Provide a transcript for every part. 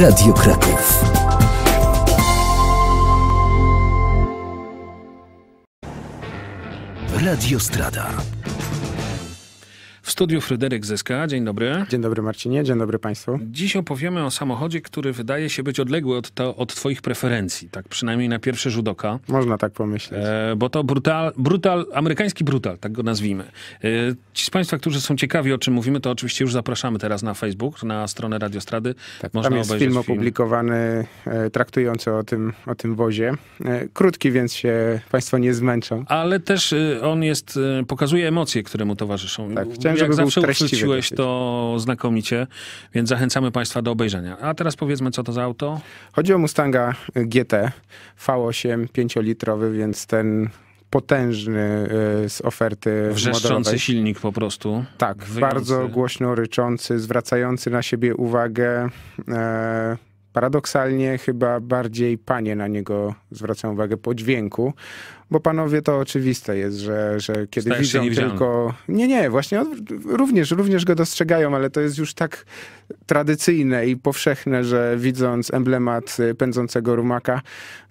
Radio Kraków. Radio Strada studiu Fryderyk Zyska. Dzień dobry. Dzień dobry Marcinie, dzień dobry Państwu. Dziś opowiemy o samochodzie, który wydaje się być odległy od, to, od Twoich preferencji, tak przynajmniej na pierwszy rzut oka. Można tak pomyśleć. E, bo to brutal, brutal, amerykański brutal, tak go nazwijmy. E, ci z Państwa, którzy są ciekawi, o czym mówimy, to oczywiście już zapraszamy teraz na Facebook, na stronę Radiostrady. Tak, Można tam jest film opublikowany e, traktujący o tym, o tym wozie. E, krótki, więc się Państwo nie zmęczą. Ale też e, on jest, pokazuje emocje, które mu towarzyszą. Tak, chciałem, jak zawsze uchwyciłeś to znakomicie, więc zachęcamy Państwa do obejrzenia. A teraz powiedzmy, co to za auto? Chodzi o Mustanga GT V8, 5-litrowy, więc ten potężny y, z oferty Wrzeszczący modelowej. silnik po prostu. Tak, wyjący. bardzo głośno ryczący, zwracający na siebie uwagę. E, paradoksalnie chyba bardziej panie na niego zwracają uwagę po dźwięku, bo panowie to oczywiste jest, że, że kiedy Stajesz widzą tylko. Nie, nie, właśnie również, również go dostrzegają, ale to jest już tak tradycyjne i powszechne, że widząc emblemat y, pędzącego rumaka,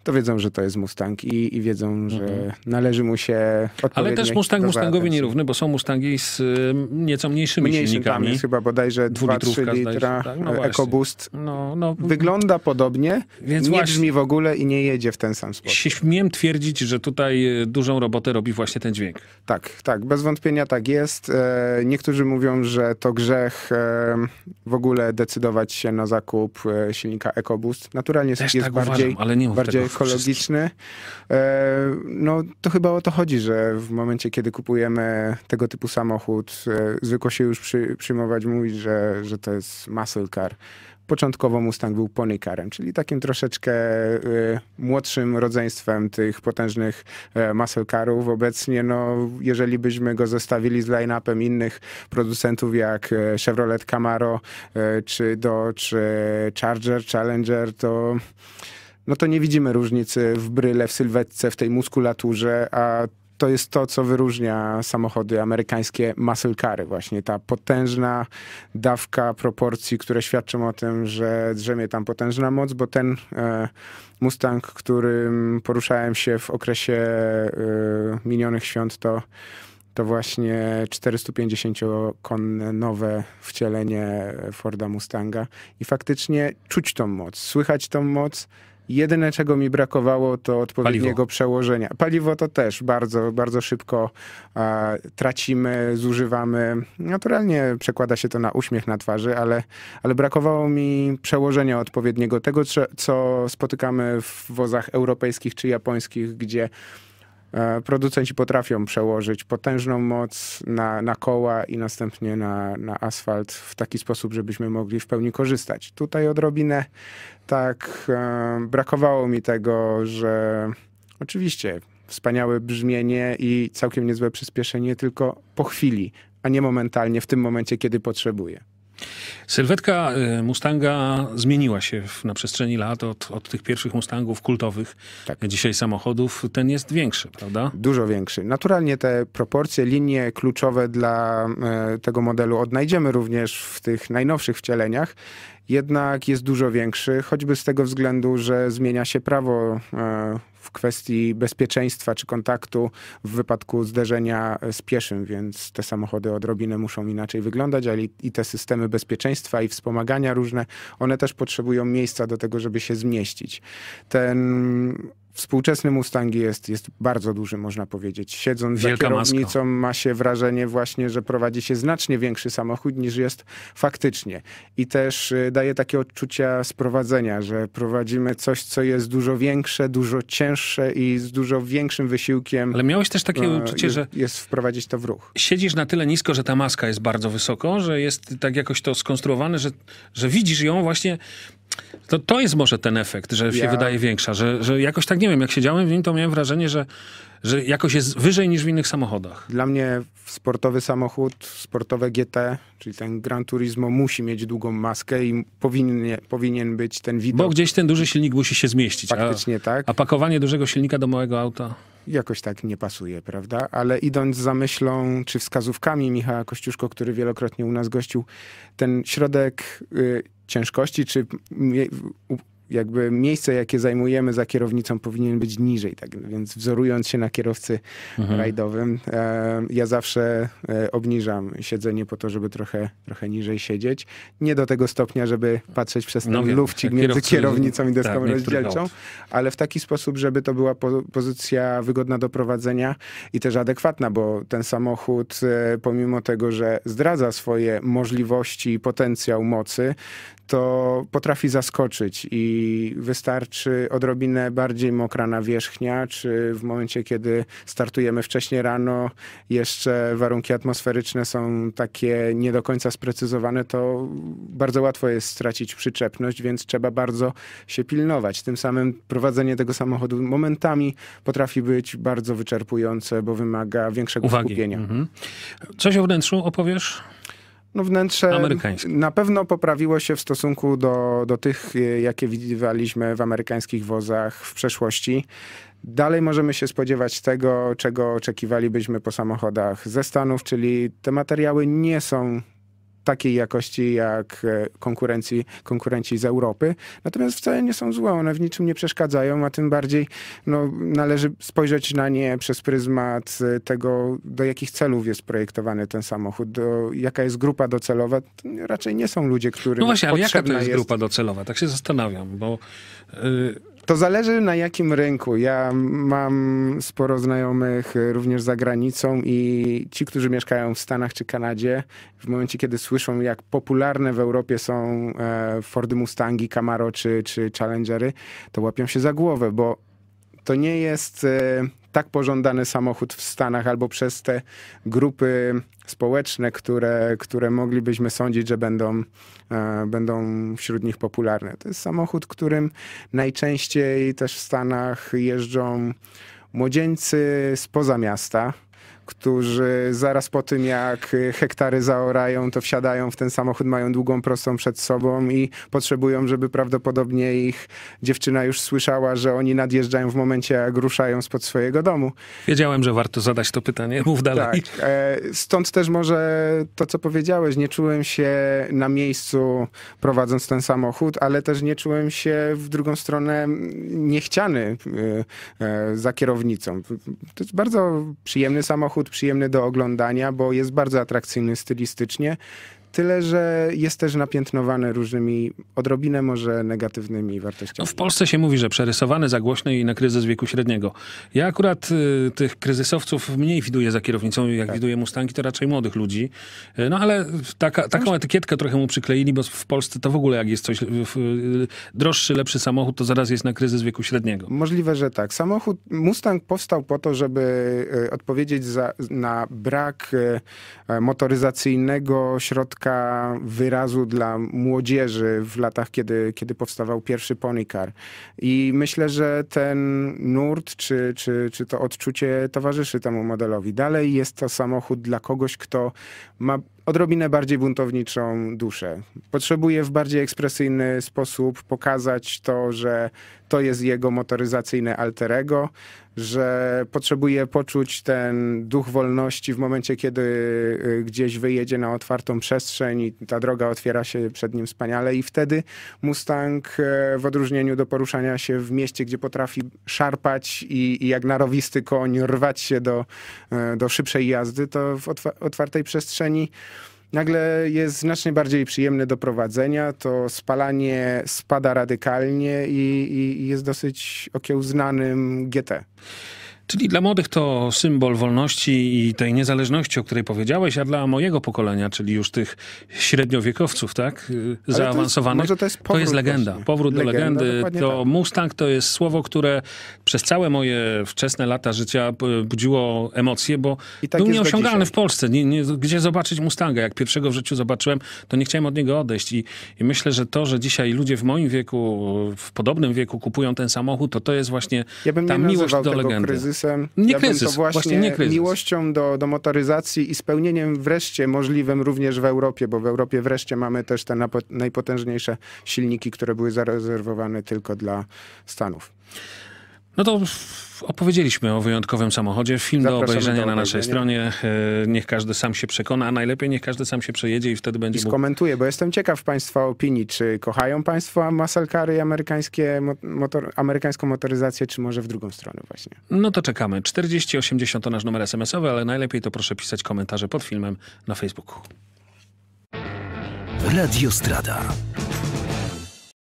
to wiedzą, że to jest Mustang i, i wiedzą, że mhm. należy mu się Ale też Mustang Mustangowi nierówny, bo są Mustangi z y, nieco mniejszymi Mniejszym silnikami. Tam jest chyba bodajże 2-3 litra tak? no y, EcoBoost. No, no, no. Wygląda podobnie, Więc nie właśnie... brzmi w ogóle i nie jedzie w ten sam sposób. Śmiem twierdzić, że tutaj tutaj y, dużą robotę robi właśnie ten dźwięk. Tak, tak, bez wątpienia tak jest. E, niektórzy mówią, że to grzech e, w ogóle decydować się na zakup e, silnika EcoBoost. Naturalnie Też jest tak bardziej, uważam, ale nie bardziej ekologiczny. No to chyba o to chodzi, że w momencie, kiedy kupujemy tego typu samochód, zwykło się już przy, przyjmować, mówić, że, że to jest muscle car. Początkowo Mustang był ponykarem, czyli takim troszeczkę y, młodszym rodzeństwem tych potężnych e, muscle carów. Obecnie, no, jeżeli byśmy go zestawili z line-upem innych producentów jak e, Chevrolet Camaro e, czy Dodge, Charger, Challenger, to no to nie widzimy różnicy w bryle, w sylwetce, w tej muskulaturze, a to jest to, co wyróżnia samochody amerykańskie muscle cary. Właśnie ta potężna dawka proporcji, które świadczą o tym, że drzemie tam potężna moc, bo ten e, Mustang, którym poruszałem się w okresie e, minionych świąt, to to właśnie 450-konne nowe wcielenie Forda Mustanga. I faktycznie czuć tą moc, słychać tą moc. Jedyne, czego mi brakowało, to odpowiedniego Paliwo. przełożenia. Paliwo to też bardzo, bardzo szybko tracimy, zużywamy. Naturalnie przekłada się to na uśmiech na twarzy, ale, ale brakowało mi przełożenia odpowiedniego, tego, co spotykamy w wozach europejskich czy japońskich, gdzie E, producenci potrafią przełożyć potężną moc na, na koła i następnie na, na asfalt w taki sposób, żebyśmy mogli w pełni korzystać. Tutaj odrobinę tak e, brakowało mi tego, że oczywiście wspaniałe brzmienie i całkiem niezłe przyspieszenie tylko po chwili, a nie momentalnie w tym momencie, kiedy potrzebuję. Sylwetka y, Mustanga zmieniła się w, na przestrzeni lat od, od tych pierwszych Mustangów kultowych, tak. dzisiaj samochodów. Ten jest większy, prawda? Dużo większy. Naturalnie te proporcje, linie kluczowe dla y, tego modelu odnajdziemy również w tych najnowszych wcieleniach jednak jest dużo większy, choćby z tego względu, że zmienia się prawo y, w kwestii bezpieczeństwa czy kontaktu w wypadku zderzenia z pieszym, więc te samochody odrobinę muszą inaczej wyglądać, ale i te systemy bezpieczeństwa i wspomagania różne, one też potrzebują miejsca do tego, żeby się zmieścić. Ten współczesny Mustang jest, jest bardzo duży, można powiedzieć. Siedząc Wielka za kierownicą maska. ma się wrażenie właśnie, że prowadzi się znacznie większy samochód niż jest faktycznie. I też y, daje takie odczucia sprowadzenia, że prowadzimy coś, co jest dużo większe, dużo cięższe i z dużo większym wysiłkiem. Ale miałeś też takie y, uczucie, jest, że... Jest wprowadzić to w ruch. Siedzisz na tyle nisko, że ta maska jest bardzo wysoko, że jest tak jakoś to skonstruowane, że, że widzisz ją właśnie to, to jest może ten efekt, że ja... się wydaje większa, że, że jakoś tak, nie wiem, jak siedziałem w nim, to miałem wrażenie, że, że jakoś jest wyżej niż w innych samochodach. Dla mnie sportowy samochód, sportowe GT, czyli ten Gran Turismo musi mieć długą maskę i powinien, powinien być ten widok. Bo gdzieś ten duży silnik musi się zmieścić. Faktycznie a, tak. A pakowanie dużego silnika do małego auta? Jakoś tak nie pasuje, prawda? Ale idąc za myślą czy wskazówkami Michała Kościuszko, który wielokrotnie u nas gościł, ten środek... Yy, ciężkości, czy jakby miejsce, jakie zajmujemy za kierownicą powinien być niżej, tak no więc wzorując się na kierowcy mhm. rajdowym, e, ja zawsze e, obniżam siedzenie po to, żeby trochę, trochę niżej siedzieć. Nie do tego stopnia, żeby patrzeć przez ten no wiem, lufcik między kierownicą i tak, deską tak, rozdzielczą, ale w taki sposób, żeby to była po, pozycja wygodna do prowadzenia i też adekwatna, bo ten samochód e, pomimo tego, że zdradza swoje możliwości i potencjał mocy, to potrafi zaskoczyć i czyli wystarczy odrobinę bardziej mokra nawierzchnia, czy w momencie, kiedy startujemy wcześniej rano, jeszcze warunki atmosferyczne są takie nie do końca sprecyzowane, to bardzo łatwo jest stracić przyczepność, więc trzeba bardzo się pilnować. Tym samym prowadzenie tego samochodu momentami potrafi być bardzo wyczerpujące, bo wymaga większego Uwagi. skupienia. Mhm. Coś o wnętrzu opowiesz? No wnętrze na pewno poprawiło się w stosunku do, do tych, e, jakie widywaliśmy w amerykańskich wozach w przeszłości. Dalej możemy się spodziewać tego, czego oczekiwalibyśmy po samochodach ze Stanów, czyli te materiały nie są takiej jakości jak e, konkurencji, konkurenci z Europy. Natomiast wcale nie są złe, one w niczym nie przeszkadzają, a tym bardziej no, należy spojrzeć na nie przez pryzmat e, tego, do jakich celów jest projektowany ten samochód, do, jaka jest grupa docelowa. To raczej nie są ludzie, którym No właśnie, ale jaka to jest, jest, grupa docelowa? Tak się zastanawiam, bo... Yy to zależy na jakim rynku. Ja mam sporo znajomych e, również za granicą i ci, którzy mieszkają w Stanach czy Kanadzie, w momencie kiedy słyszą, jak popularne w Europie są e, Fordy Mustangi, Camaro czy, czy Challengery, to łapią się za głowę, bo to nie jest e, tak pożądany samochód w Stanach albo przez te grupy społeczne, które, które moglibyśmy sądzić, że będą, e, będą wśród nich popularne. To jest samochód, którym najczęściej też w Stanach jeżdżą młodzieńcy spoza miasta, którzy zaraz po tym, jak y, hektary zaorają, to wsiadają w ten samochód, mają długą prostą przed sobą i potrzebują, żeby prawdopodobnie ich dziewczyna już słyszała, że oni nadjeżdżają w momencie, jak ruszają spod swojego domu. Wiedziałem, że warto zadać to pytanie. Mów tak, dalej. Tak. Stąd też może to, co powiedziałeś. Nie czułem się na miejscu prowadząc ten samochód, ale też nie czułem się w drugą stronę niechciany y, e, za kierownicą. To jest bardzo przyjemny samochód samochód przyjemny do oglądania, bo jest bardzo atrakcyjny stylistycznie. Tyle, że jest też napiętnowane różnymi, odrobinę może negatywnymi wartościami. No w Polsce się mówi, że przerysowane, zagłośne i na kryzys wieku średniego. Ja akurat y, tych kryzysowców mniej widuję za kierownicą, jak tak. widuję Mustangi, to raczej młodych ludzi. Y, no ale taka, taką etykietkę trochę mu przykleili, bo w Polsce to w ogóle jak jest coś y, y, droższy, lepszy samochód, to zaraz jest na kryzys wieku średniego. Możliwe, że tak. Samochód Mustang powstał po to, żeby y, odpowiedzieć za, na brak y, motoryzacyjnego środka środka wyrazu dla młodzieży w latach, kiedy, kiedy powstawał pierwszy Ponycar. I myślę, że ten nurt, czy, czy, czy to odczucie towarzyszy temu modelowi. Dalej jest to samochód dla kogoś, kto ma odrobinę bardziej buntowniczą duszę. Potrzebuje w bardziej ekspresyjny sposób pokazać to, że to jest jego motoryzacyjne alterego, że potrzebuje poczuć ten duch wolności w momencie, kiedy y, gdzieś wyjedzie na otwartą przestrzeń i ta droga otwiera się przed nim wspaniale i wtedy Mustang y, w odróżnieniu do poruszania się w mieście, gdzie potrafi szarpać i, i jak narowisty koń rwać się do, y, do szybszej jazdy, to w otwartej przestrzeni nagle jest znacznie bardziej przyjemne do prowadzenia, to spalanie spada radykalnie i, i jest dosyć okiełznanym GT. Czyli dla młodych to symbol wolności i tej niezależności, o której powiedziałeś, a dla mojego pokolenia, czyli już tych średniowiekowców, tak, y, Ale zaawansowanych, to jest, to jest, to jest legenda. Właśnie. Powrót do legenda, legendy. To tak. Mustang to jest słowo, które przez całe moje wczesne lata życia y, budziło emocje, bo tak był nieosiągalny w Polsce. Nie, nie, gdzie zobaczyć Mustanga? Jak pierwszego w życiu zobaczyłem, to nie chciałem od niego odejść. I, I myślę, że to, że dzisiaj ludzie w moim wieku, w podobnym wieku kupują ten samochód, to to jest właśnie ja ta miłość do legendy. Kryzys kryzysem. Nie ja kryzys, właśnie, właśnie nie kryzys. miłością do, do motoryzacji i spełnieniem wreszcie możliwym również w Europie, bo w Europie wreszcie mamy też te najpotężniejsze silniki, które były zarezerwowane tylko dla Stanów. No to opowiedzieliśmy o wyjątkowym samochodzie. Film Zapraszamy do obejrzenia na naszej stronie. E, niech każdy sam się przekona, a najlepiej niech każdy sam się przejedzie i wtedy będzie. I skomentuję, bo jestem ciekaw Państwa opinii. Czy kochają Państwo maselkary amerykańskie, motor, amerykańską motoryzację, czy może w drugą stronę właśnie? No to czekamy. 4080 to nasz numer SMS-owy, ale najlepiej to proszę pisać komentarze pod filmem na Facebooku. Radio Strada.